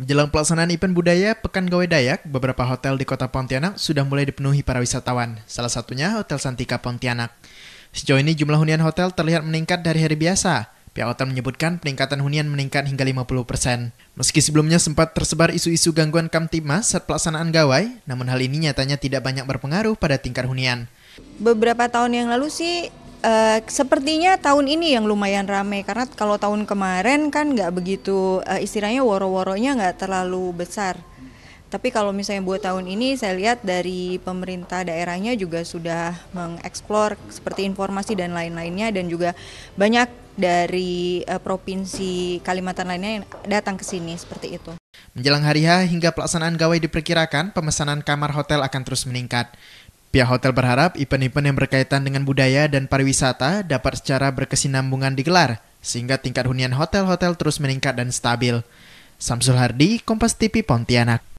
Menjelang pelaksanaan event budaya Pekan Gawe Dayak, beberapa hotel di kota Pontianak sudah mulai dipenuhi para wisatawan, salah satunya Hotel Santika Pontianak. Sejauh ini jumlah hunian hotel terlihat meningkat dari hari biasa. Pihak hotel menyebutkan peningkatan hunian meningkat hingga 50%. persen. Meski sebelumnya sempat tersebar isu-isu gangguan kamtibmas saat pelaksanaan gawai, namun hal ini nyatanya tidak banyak berpengaruh pada tingkat hunian. Beberapa tahun yang lalu sih Uh, sepertinya tahun ini yang lumayan ramai karena kalau tahun kemarin kan nggak begitu uh, istilahnya woro-woronya nggak terlalu besar. Tapi kalau misalnya buat tahun ini saya lihat dari pemerintah daerahnya juga sudah mengeksplor seperti informasi dan lain-lainnya dan juga banyak dari uh, provinsi Kalimantan lainnya yang datang ke sini seperti itu. Menjelang hari H hingga pelaksanaan gawai diperkirakan pemesanan kamar hotel akan terus meningkat. Pihak hotel berharap event-event yang berkaitan dengan budaya dan pariwisata dapat secara berkesinambungan digelar, sehingga tingkat hunian hotel-hotel terus meningkat dan stabil. Samsul Hardi, Kompas TV Pontianak.